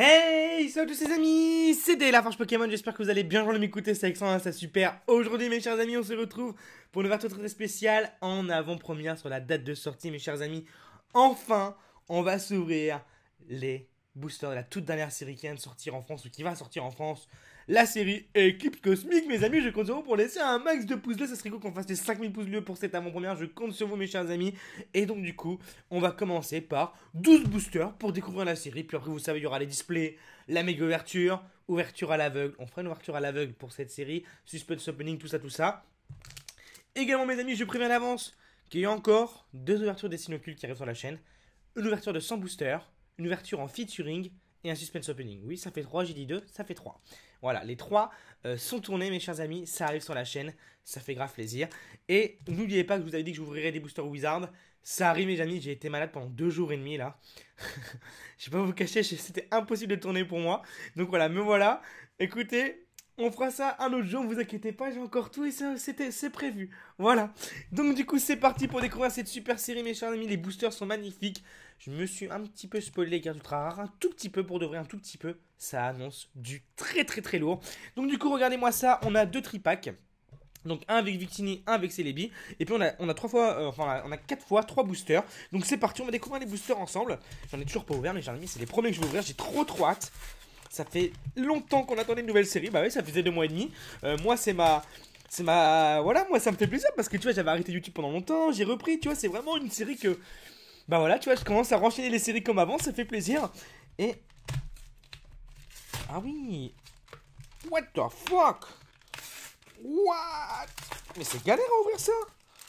Hey, salut à tous les amis, c'est la Forge Pokémon, j'espère que vous allez bien, j'en m'écouter, c'est Alexandre, hein, c'est super. Aujourd'hui mes chers amis, on se retrouve pour une ouverture très spéciale en avant-première sur la date de sortie mes chers amis. Enfin, on va s'ouvrir les boosters de la toute dernière série qui vient de sortir en France ou qui va sortir en France la série équipe Cosmique. Mes amis, je compte sur vous pour laisser un max de pouces bleus. Ça serait cool qu'on fasse les 5000 pouces bleus pour cette avant-première. Je compte sur vous, mes chers amis. Et donc, du coup, on va commencer par 12 boosters pour découvrir la série. Puis après, vous savez, il y aura les displays, la méga ouverture, ouverture à l'aveugle. On fera une ouverture à l'aveugle pour cette série. Suspense opening, tout ça, tout ça. Également, mes amis, je préviens d'avance qu'il y a encore deux ouvertures des sinocules qui arrivent sur la chaîne. Une ouverture de 100 boosters, une ouverture en featuring et un suspense opening. Oui, ça fait 3, j'ai dit 2, ça fait 3. Voilà, les trois euh, sont tournés, mes chers amis. Ça arrive sur la chaîne. Ça fait grave plaisir. Et n'oubliez pas que je vous avais dit que j'ouvrirais des boosters Wizard. Ça arrive, mes amis. J'ai été malade pendant deux jours et demi là. je vais pas vous cacher, c'était impossible de tourner pour moi. Donc voilà, me voilà. Écoutez, on fera ça un autre jour, vous inquiétez pas, j'ai encore tout et c'est prévu. Voilà. Donc du coup, c'est parti pour découvrir cette super série, mes chers amis. Les boosters sont magnifiques. Je me suis un petit peu spoilé les gars ultra rare, un tout petit peu pour de un tout petit peu. Ça annonce du très très très lourd. Donc du coup, regardez-moi ça, on a deux tripacks. Donc un avec Victini, un avec Celebi. Et puis on a, on a trois fois, euh, enfin on a, quatre fois trois boosters. Donc c'est parti, on va découvrir les boosters ensemble. J'en ai toujours pas ouvert, mais j'en ai c'est les premiers que je vais ouvrir. J'ai trop trop hâte. Ça fait longtemps qu'on attendait une nouvelle série. Bah oui, ça faisait deux mois et demi. Euh, moi, c'est ma. C'est ma. Voilà, moi, ça me fait plaisir parce que tu vois, j'avais arrêté YouTube pendant longtemps, j'ai repris, tu vois, c'est vraiment une série que. Bah voilà, tu vois, je commence à renchaîner les séries comme avant, ça fait plaisir. Et. Ah oui What the fuck What Mais c'est galère à ouvrir ça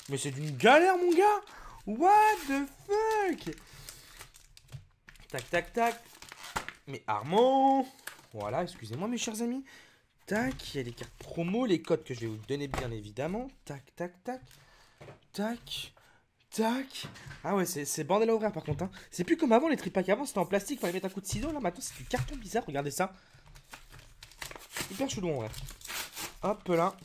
Mais c'est d'une galère, mon gars What the fuck Tac, tac, tac. Mais Armand Voilà, excusez-moi mes chers amis. Tac, il y a les cartes promo, les codes que je vais vous donner bien évidemment. Tac, tac, tac. Tac. Tac. Ah ouais, c'est bordel à ouvrir par contre. Hein. C'est plus comme avant les tripacks. Avant c'était en plastique, fallait mettre un coup de ciseau. Là maintenant c'est du carton bizarre, regardez ça. Hyper chelou en vrai. Hop là.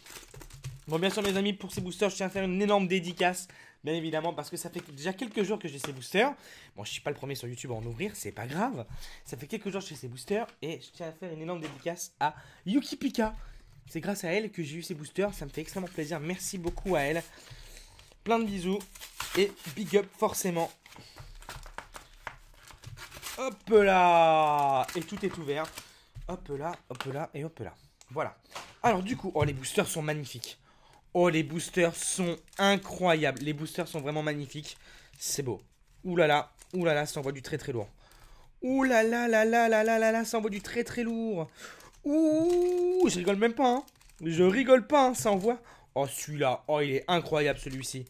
Bon, bien sûr, mes amis, pour ces boosters, je tiens à faire une énorme dédicace bien évidemment, parce que ça fait déjà quelques jours que j'ai ces boosters. Bon, je suis pas le premier sur YouTube à en ouvrir, c'est pas grave. Ça fait quelques jours que j'ai ces boosters et je tiens à faire une énorme dédicace à Yuki Pika. C'est grâce à elle que j'ai eu ces boosters, ça me fait extrêmement plaisir. Merci beaucoup à elle. Plein de bisous et big up forcément. Hop là Et tout est ouvert. Hop là, hop là et hop là. Voilà. Alors du coup, oh les boosters sont magnifiques. Oh, les boosters sont incroyables. Les boosters sont vraiment magnifiques. C'est beau. Ouh là là, ça envoie du très très lourd. Ouh là là là là là là là là, ça envoie du très très lourd. Ouh, je rigole même pas. Je rigole pas, ça envoie. Oh, celui-là, oh, il est incroyable celui-ci.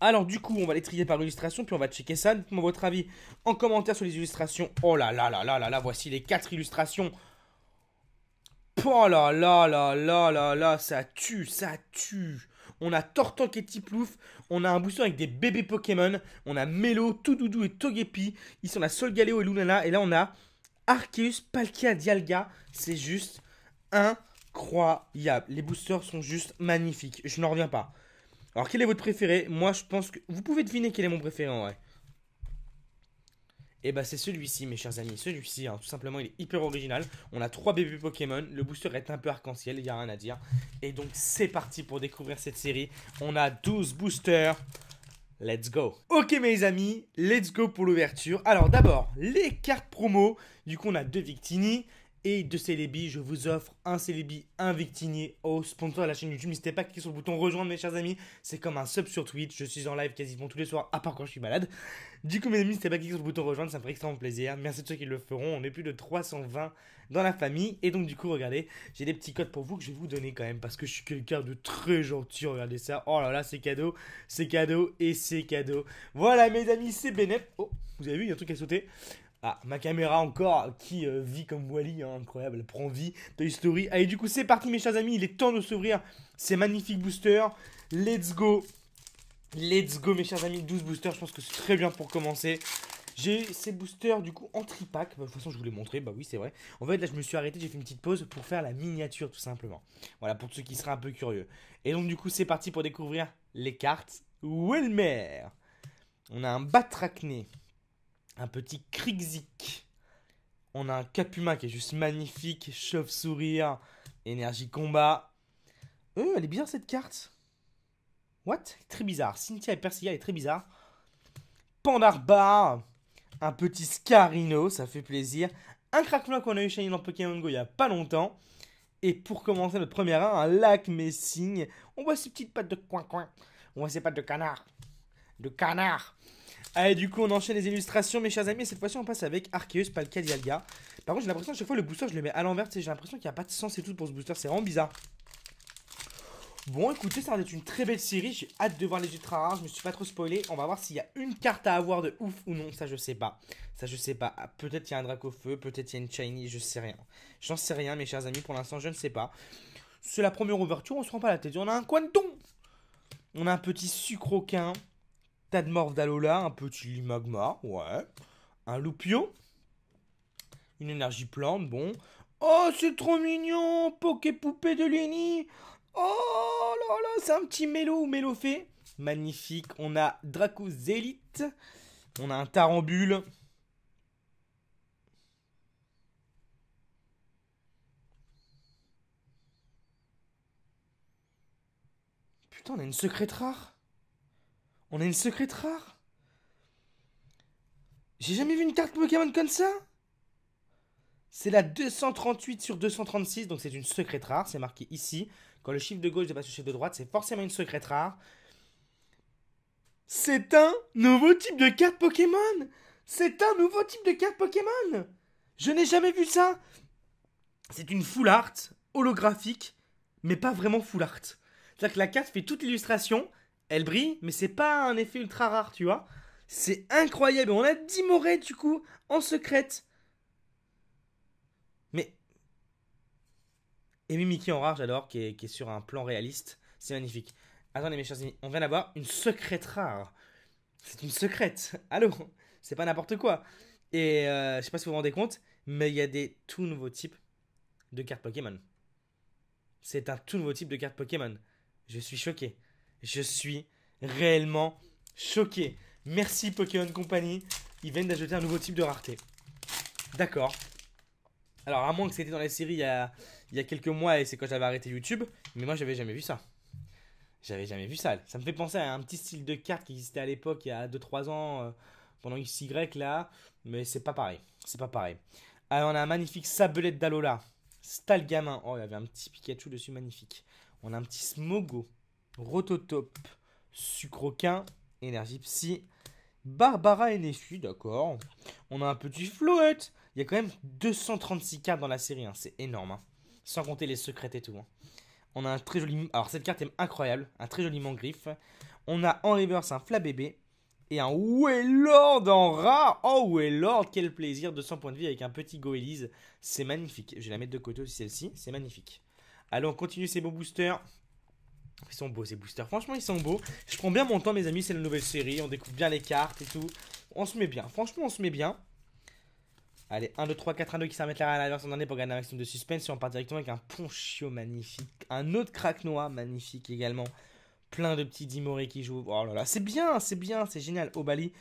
Alors du coup, on va les trier par illustration, puis on va checker ça. Dites-moi votre avis en commentaire sur les illustrations. Oh là là là là là là, voici les quatre illustrations Oh là là là là là là, ça tue, ça tue. On a Tortank et Tiplouf, on a un booster avec des bébés Pokémon, on a Melo, Toudoudou et Togepi, ils sont la Solgaleo et Lunala, et là on a Arceus, Palkia, Dialga, c'est juste incroyable. Les boosters sont juste magnifiques, je n'en reviens pas. Alors quel est votre préféré Moi je pense que... Vous pouvez deviner quel est mon préféré en vrai. Et eh bah ben, c'est celui-ci mes chers amis, celui-ci, hein, tout simplement il est hyper original, on a trois bébés Pokémon, le booster est un peu arc-en-ciel, il n'y a rien à dire. Et donc c'est parti pour découvrir cette série, on a 12 boosters, Let's go Ok mes amis, let's go pour l'ouverture. Alors d'abord, les cartes promo. Du coup on a deux Victini, et de Célébi, je vous offre un Célébi, un au sponsor de la chaîne YouTube. N'hésitez pas à cliquer sur le bouton rejoindre mes chers amis, c'est comme un sub sur Twitch, je suis en live quasiment tous les soirs, à part quand je suis malade. Du coup mes amis, n'hésitez pas à cliquer sur le bouton rejoindre, ça me ferait extrêmement plaisir. Merci à ceux qui le feront, on est plus de 320 dans la famille. Et donc du coup, regardez, j'ai des petits codes pour vous que je vais vous donner quand même, parce que je suis quelqu'un de très gentil, regardez ça. Oh là là, c'est cadeau, c'est cadeau et c'est cadeau. Voilà mes amis, c'est bénéf... Oh, vous avez vu, il y a un truc à sauter. Ah, ma caméra encore qui euh, vit comme Wally, hein, incroyable, prend vie. Toy Story. Allez, du coup, c'est parti, mes chers amis. Il est temps de s'ouvrir ces magnifiques boosters. Let's go. Let's go, mes chers amis. 12 boosters, je pense que c'est très bien pour commencer. J'ai ces boosters du coup en tripack. pack bah, de toute façon, je vous l'ai montré. Bah oui, c'est vrai. En fait, là, je me suis arrêté. J'ai fait une petite pause pour faire la miniature, tout simplement. Voilà, pour ceux qui seraient un peu curieux. Et donc, du coup, c'est parti pour découvrir les cartes Wilmer. On a un Batracné un petit Krixik On a un Capuma qui est juste magnifique, chauve-sourire, énergie combat. Euh, elle est bizarre cette carte. What Très bizarre. Cynthia et Persia est très bizarre. Pandarba, un petit Scarino, ça fait plaisir. Un craquement qu'on a eu chez dans Pokémon Go il y a pas longtemps. Et pour commencer notre première 1, un lac messing. On voit ces petites pattes de coin-coin. On voit ces pattes de canard. De canard. Allez, du coup, on enchaîne les illustrations, mes chers amis. Cette fois-ci, on passe avec Arceus Palcadialga. Par contre, j'ai l'impression à chaque fois, le booster, je le mets à l'envers. J'ai l'impression qu'il n'y a pas de sens et tout pour ce booster. C'est vraiment bizarre. Bon, écoutez, ça va être une très belle série. J'ai hâte de voir les ultra rares. Je me suis pas trop spoilé. On va voir s'il y a une carte à avoir de ouf ou non. Ça, je sais pas. Ça, je sais pas. Ah, peut-être il y a un draco feu. Peut-être qu'il y a une shiny. Je sais rien. J'en sais rien, mes chers amis. Pour l'instant, je ne sais pas. C'est la première ouverture. On se rend pas la tête. On a un Quantum. On a un petit sucroquin. Tadmorph d'Alola, un petit magma, ouais. Un Loupio. Une énergie plante, bon. Oh, c'est trop mignon Poké poupée de Lenny Oh là là, c'est un petit mélo ou mélofé. Magnifique. On a Dracozélite. On a un Tarambule. Putain, on a une secrète rare. On a une secrète rare J'ai jamais vu une carte Pokémon comme ça C'est la 238 sur 236, donc c'est une secrète rare, c'est marqué ici. Quand le chiffre de gauche dépasse le chiffre de droite, c'est forcément une secrète rare. C'est un nouveau type de carte Pokémon C'est un nouveau type de carte Pokémon Je n'ai jamais vu ça C'est une full art holographique, mais pas vraiment full art. C'est-à-dire que la carte fait toute l'illustration, elle brille, mais c'est pas un effet ultra rare, tu vois. C'est incroyable. On a 10 du coup, en secrète. Mais. Et Mimiki en rare, j'adore, qui est, sur un plan réaliste. C'est magnifique. Attendez, mes chers amis, on vient d'avoir une secrète rare. C'est une secrète. Allô C'est pas n'importe quoi. Et euh, je sais pas si vous vous rendez compte, mais il y a des tout nouveaux types de cartes Pokémon. C'est un tout nouveau type de cartes Pokémon. Je suis choqué. Je suis réellement choqué. Merci Pokémon Company. Ils viennent d'ajouter un nouveau type de rareté. D'accord. Alors, à moins que c'était dans la série il y, a, il y a quelques mois et c'est quand j'avais arrêté YouTube. Mais moi, j'avais jamais vu ça. J'avais jamais vu ça. Ça me fait penser à un petit style de carte qui existait à l'époque, il y a 2-3 ans, euh, pendant XY là. Mais c'est pas pareil. C'est pas pareil. Alors, on a un magnifique sablette d'Alola. gamin. Oh, il y avait un petit Pikachu dessus, magnifique. On a un petit Smogo. Rototop, Sucroquin, Énergie Psy, Barbara et Nessu, d'accord. On a un petit float. Il y a quand même 236 cartes dans la série, hein. c'est énorme. Hein. Sans compter les secrets et tout. Hein. On a un très joli... Alors cette carte est incroyable, un très joli mangriffe. On a en reverse un Flabébé. Et un lord en rat Oh Waylord, quel plaisir 200 points de vie avec un petit Goélise. C'est magnifique. Je vais la mettre de côté aussi celle-ci, c'est magnifique. Allons, on continue ces beaux boosters. Ils sont beaux ces boosters, franchement ils sont beaux. Je prends bien mon temps mes amis, c'est la nouvelle série, on découvre bien les cartes et tout. On se met bien, franchement on se met bien. Allez, 1, 2, 3, 4, 1, 2 qui s'en mettre là à l'avance en année pour gagner un maximum de suspense. Et on part directement avec un ponchio magnifique. Un autre noir magnifique également. Plein de petits Dimoré qui jouent. Oh là là, c'est bien, c'est bien, c'est génial. Obali,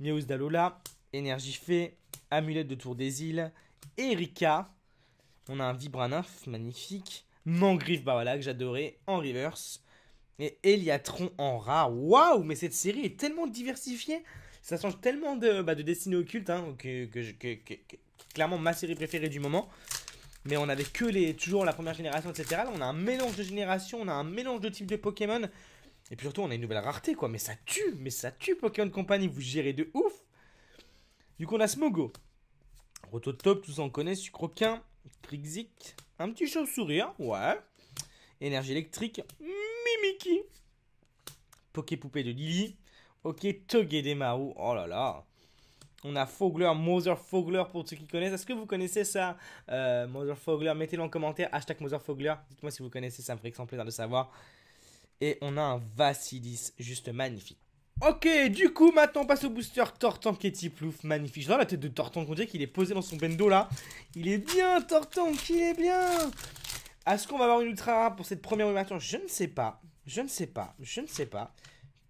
Miaouz Dalola, Énergie Fée, Amulette de Tour des Îles, Erika. On a un Vibraninf magnifique. Mangriffe voilà, que j'adorais en reverse. Et Eliatron en rat. Waouh, mais cette série est tellement diversifiée. Ça change tellement de, bah, de destinée occulte hein, que, clairement ma série préférée du moment. Mais on avait que les toujours la première génération, etc. Là, on a un mélange de générations, on a un mélange de types de Pokémon. Et puis surtout, on a une nouvelle rareté, quoi. Mais ça tue, mais ça tue Pokémon Company, vous gérez de ouf. Du coup, on a Smogo. top tous en connaissent, Sucroquin. Krixik, un petit chauve-souris, hein, ouais. Énergie électrique, Mimiki. Poké poupée de Lily. Ok, Togedemaru, oh là là. On a Fogler, Mother Fogler pour ceux qui connaissent. Est-ce que vous connaissez ça, euh, Mother Fogler Mettez-le en commentaire, hashtag Mother Fogler. Dites-moi si vous connaissez, ça me ferait plaisir de savoir. Et on a un Vassilis, juste magnifique. Ok, du coup, maintenant on passe au booster Tortan Plouf, magnifique. Je vois la tête de Tortan qu'on dirait qu'il est posé dans son bendo là. Il est bien, Tortan, il est bien. Est-ce qu'on va avoir une ultra rare pour cette première ouverture Je ne sais pas. Je ne sais pas. Je ne sais pas.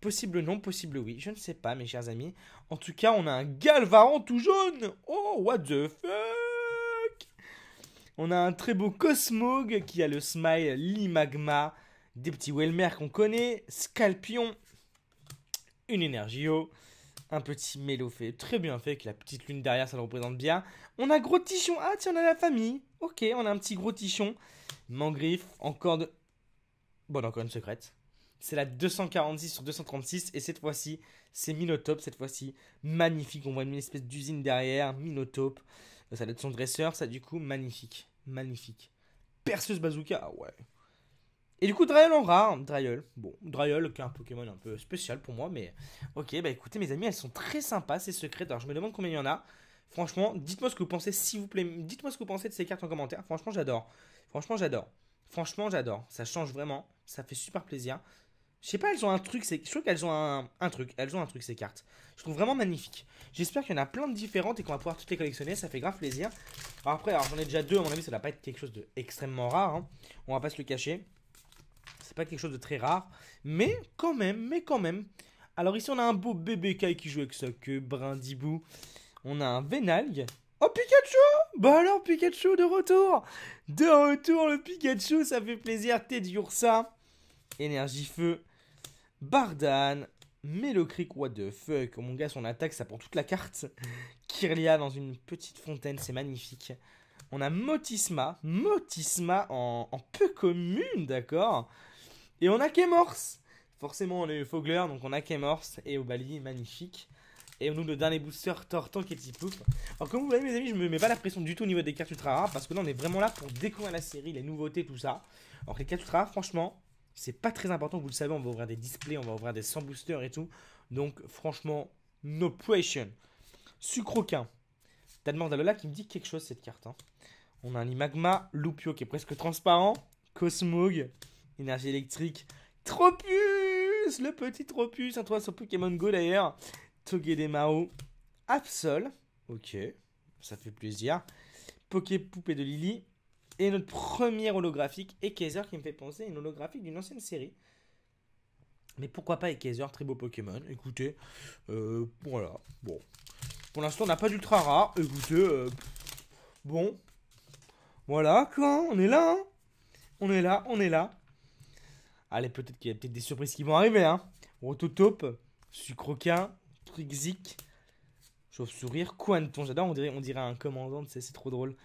Possible non, possible oui. Je ne sais pas, mes chers amis. En tout cas, on a un Galvaran tout jaune. Oh, what the fuck On a un très beau Cosmog qui a le smile, l'Imagma, des petits Welmer qu'on connaît, Scalpion, une énergie haut un petit mélo très bien fait, avec la petite lune derrière, ça le représente bien. On a gros tichon, ah tiens, on a la famille, ok, on a un petit gros tichon. Mangriffe, encore de... Bon, encore une secrète. C'est la 246 sur 236, et cette fois-ci, c'est Minotope, cette fois-ci, magnifique, on voit une espèce d'usine derrière, Minotope. Euh, ça doit être son dresseur, ça du coup, magnifique, magnifique. Perceuse bazooka, ah ouais. Et du coup, Dryol en rare. Dryol. Bon, Dryol, qui est un Pokémon un peu spécial pour moi, mais. Ok, bah écoutez, mes amis, elles sont très sympas, ces secrets. Alors, je me demande combien il y en a. Franchement, dites-moi ce que vous pensez, s'il vous plaît. Dites-moi ce que vous pensez de ces cartes en commentaire. Franchement, j'adore. Franchement, j'adore. Franchement, j'adore. Ça change vraiment. Ça fait super plaisir. Je sais pas, elles ont un truc. Je trouve qu'elles ont un, truc. Elles ont un truc, ces cartes. Je trouve vraiment magnifique. J'espère qu'il y en a plein de différentes et qu'on va pouvoir toutes les collectionner. Ça fait grave plaisir. Alors après, alors j'en ai déjà deux. À mon avis, ça va pas être quelque chose d'extrêmement rare. Hein. On va pas se le cacher c'est pas quelque chose de très rare, mais quand même, mais quand même. Alors ici on a un beau bébé Kai qui joue avec sa queue, brindibou. On a un Venalg Oh Pikachu Bah alors Pikachu de retour De retour le Pikachu, ça fait plaisir, Teddy Ursa. Énergie feu. Bardan. Melocric, what the fuck oh, Mon gars, son attaque, ça prend toute la carte. Kirlia dans une petite fontaine, c'est magnifique. On a Motisma, Motisma en peu commune, d'accord et on a Kemors Forcément, on est Fogler, donc on a Kemorse et Obali, magnifique. Et on nous le dernier booster Tortank et Tipouf. Alors, comme vous voyez, mes amis, je me mets pas la pression du tout au niveau des cartes ultra rares parce que là, on est vraiment là pour découvrir la série, les nouveautés, tout ça. Alors, les cartes ultra rares, franchement, c'est pas très important, vous le savez, on va ouvrir des displays, on va ouvrir des 100 boosters et tout. Donc, franchement, no pressure. Sucroquin. à Lola qui me dit quelque chose cette carte. Hein. On a un Magma, Lupio qui est presque transparent, Cosmog, énergie électrique. Tropus Le petit Tropus, un toi sur Pokémon Go d'ailleurs. Togedemao, Absol. Ok, ça fait plaisir. Poké Poupée de Lily. Et notre premier holographique, Ekazer, qui me fait penser à une holographique d'une ancienne série. Mais pourquoi pas Ekazer, très beau Pokémon. Écoutez, euh, voilà. Bon. Pour l'instant, on n'a pas d'ultra rare. Écoutez, euh, bon. Voilà, quoi. On est là. Hein. on est là, on est là. Allez, peut-être qu'il y a peut-être des surprises qui vont arriver. Hein. Rototope, Sucroquin, Trixic, Chauve-sourire, Quanton. J'adore, on dirait, on dirait un commandant, c'est trop drôle.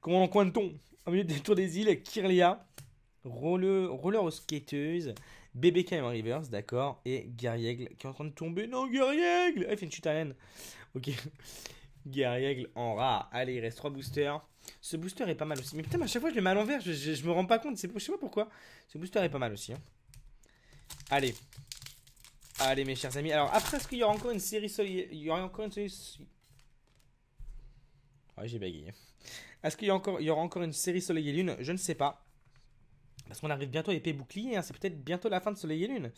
Commandant Quanton, au milieu des tours des îles, Kirlia, Roller, roller skateuse, BBK rivers rivers d'accord, et Guerriègle qui est en train de tomber. Non, Guerriègle Elle ah, fait une chute à laine. Ok. en rat. Allez, il reste trois boosters. Ce booster est pas mal aussi. Mais putain, à chaque fois, je le mets à l'envers. Je, me rends pas compte. Je sais pas pourquoi. Ce booster est pas mal aussi. Hein. Allez. Allez, mes chers amis. Alors, après, est-ce qu'il y aura encore une série Soleil, Il y aura encore une série. Ouais, j'ai bagué. Hein. Est-ce qu'il y, y, aura encore une série Soleil et Lune Je ne sais pas. Parce qu'on arrive bientôt à épée bouclier. Hein. C'est peut-être bientôt la fin de Soleil et Lune.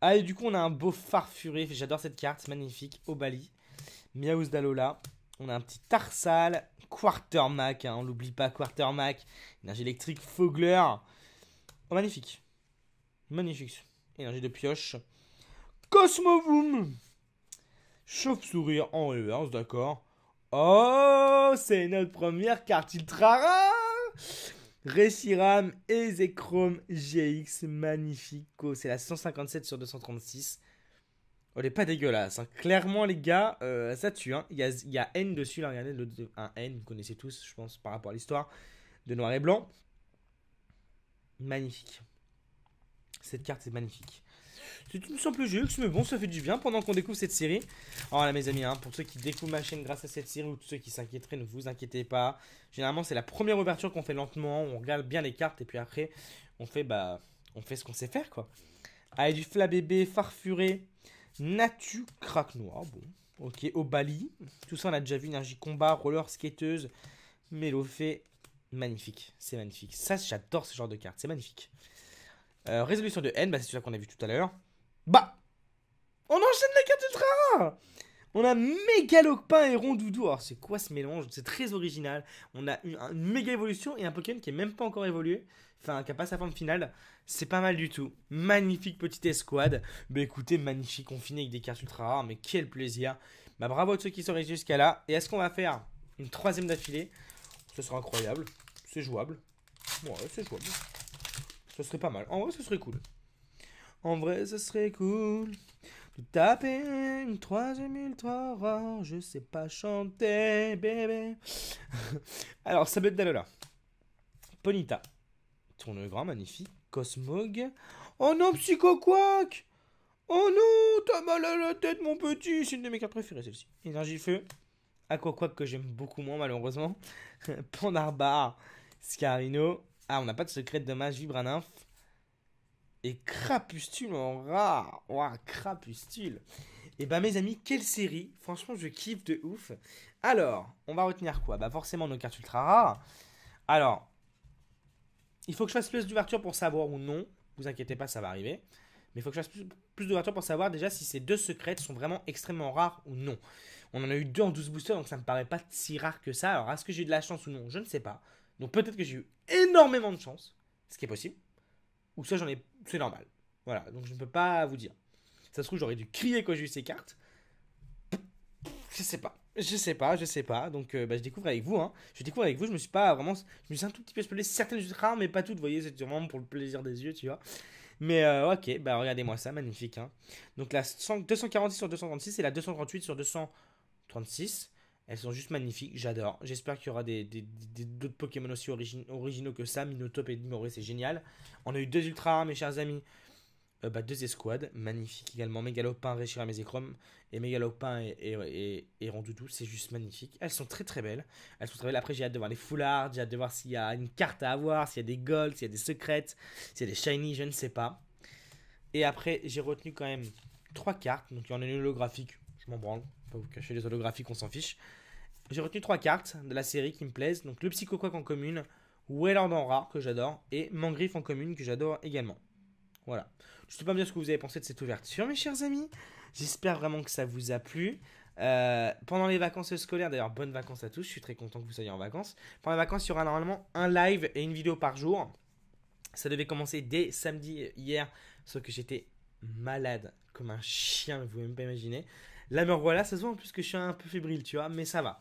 Ah, et du coup, on a un beau farfuré. J'adore cette carte. Magnifique. Obali. Miaouz Dalola. On a un petit Tarsal, Quartermac, Mac, hein, on l'oublie pas, Quartermac, énergie électrique, Fogler. Oh, magnifique. Magnifique. Énergie de pioche. Cosmovoom chauve sourire en reverse, d'accord. Oh, c'est notre première carte ultra rare Reshiram, Ezekrom, GX, magnifique. C'est la 157 sur 236. Oh, elle est pas dégueulasse. Hein. Clairement, les gars, euh, ça tue. Hein. Il, y a, N dessus, là, regardez, euh, un N, vous connaissez tous, je pense, par rapport à l'histoire, de noir et blanc. Magnifique. Cette carte, c'est magnifique. C'est une simple juxte mais bon, ça fait du bien pendant qu'on découvre cette série. Alors oh, là, mes amis, hein, pour ceux qui découvrent ma chaîne grâce à cette série ou tous ceux qui s'inquiéteraient, ne vous inquiétez pas. Généralement, c'est la première ouverture qu'on fait lentement, on regarde bien les cartes et puis après, on fait, bah, on fait ce qu'on sait faire, quoi. Allez, du flabébé, farfuré, Natu craque Noir, bon. Ok, au Tout ça, on a déjà vu. Énergie combat, roller skateuse. fait Magnifique. C'est magnifique. Ça, j'adore ce genre de carte. C'est magnifique. Euh, résolution de N bah, c'est celui qu'on a vu tout à l'heure. Bah On enchaîne la carte ultra rare on a Mégalopin et Rondoudou. Alors, c'est quoi ce mélange C'est très original. On a une, une, méga évolution et un Pokémon qui est même pas encore évolué enfin qui a pas sa forme finale, c'est pas mal du tout. Magnifique petite escouade. Bah écoutez, magnifique confiné avec des cartes ultra rares, mais quel plaisir. Bah bravo à ceux qui sont restés jusqu'à là. Et est-ce qu'on va faire une troisième d'affilée Ce sera incroyable. C'est jouable. Ouais, c'est jouable. Ce serait pas mal. En vrai, ce serait cool. En vrai, ce serait cool de taper une troisième ultra rare. Je sais pas chanter, bébé. Alors, ça peut être Dalola. Ponita. Tourne-le-grand, magnifique. Cosmog. Oh non, Quack Oh non, t'as mal à la tête, mon petit C'est une de mes cartes préférées, celle-ci. Énergie feu. Quack, que j'aime beaucoup moins, malheureusement. Pandarbar. Scarino. Ah, on n'a pas de secret de dommage. Vibranymphe. Et crapustule en rare. Ouah, crapustule. Et eh ben, mes amis, quelle série. Franchement, je kiffe de ouf. Alors, on va retenir quoi Bah, forcément, nos cartes ultra rares. Alors, il faut que je fasse plus d'ouverture pour savoir ou non. Vous inquiétez pas, ça va arriver. Mais il faut que je fasse plus, d'ouverture pour savoir déjà si ces deux secrets sont vraiment extrêmement rares ou non. On en a eu deux en 12 boosters, donc ça me paraît pas si rare que ça. Alors, est-ce que j'ai eu de la chance ou non Je ne sais pas. Donc peut-être que j'ai eu énormément de chance, ce qui est possible. Ou ça, j'en ai. C'est normal. Voilà, donc je ne peux pas vous dire. Ça se trouve, j'aurais dû crier quand j'ai eu ces cartes. Je ne sais pas. Je sais pas, je sais pas. Donc euh, bah, je découvre avec vous. Hein. Je découvre avec vous. Je me suis pas vraiment. Je me suis un tout petit peu spoilé certaines ultra rares, mais pas toutes. Vous voyez, c'est vraiment pour le plaisir des yeux, tu vois. Mais euh, ok, bah regardez-moi ça, magnifique. Hein. Donc la 246 sur 236 et la 238 sur 236. Elles sont juste magnifiques, j'adore. J'espère qu'il y aura des, d'autres Pokémon aussi originaux que ça. Minotope et Dimoré, c'est génial. On a eu deux Ultra, mes chers amis. Euh, bah, deux escouades, magnifique également. Mégalopin, Réchira et Mégalopin et, et, et, et tout. c'est juste magnifique. Elles sont très très belles. Elles sont très belles. Après, j'ai hâte de voir les foulards, j'ai hâte de voir s'il y a une carte à avoir, s'il y a des golds, s'il y a des secrètes, s'il y a des shiny, je ne sais pas. Et après, j'ai retenu quand même trois cartes. Donc, il y en a une holographique, je m'en branle, pas vous cacher, les holographiques, on s'en fiche. J'ai retenu trois cartes de la série qui me plaisent. Donc, le quoi en commune. Wayland en rare que j'adore et Mangriff en commune que j'adore également. Voilà. Je ne sais pas bien ce que vous avez pensé de cette ouverture, mes chers amis. J'espère vraiment que ça vous a plu. Euh, pendant les vacances scolaires, d'ailleurs, bonnes vacances à tous. Je suis très content que vous soyez en vacances. Pendant les vacances, il y aura normalement un live et une vidéo par jour. Ça devait commencer dès samedi hier, sauf que j'étais malade comme un chien, vous pouvez même pas imaginer. Là, me revoilà, ça se voit en plus que je suis un peu fébrile, tu vois, mais ça va.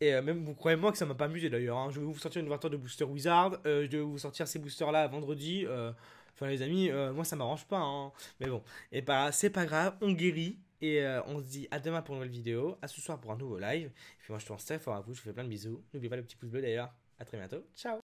Et euh, même, vous croyez-moi que ça m'a pas amusé d'ailleurs. Hein. Je vais vous sortir une ouverture de Booster Wizard. Euh, je vais vous sortir ces boosters-là vendredi. Enfin les amis, euh, moi ça m'arrange pas, hein. mais bon. Et bah c'est pas grave, on guérit. Et euh, on se dit à demain pour une nouvelle vidéo, à ce soir pour un nouveau live. Et puis moi je te rends très fort à vous, je vous fais plein de bisous. N'oubliez pas le petit pouce bleu d'ailleurs. À très bientôt, ciao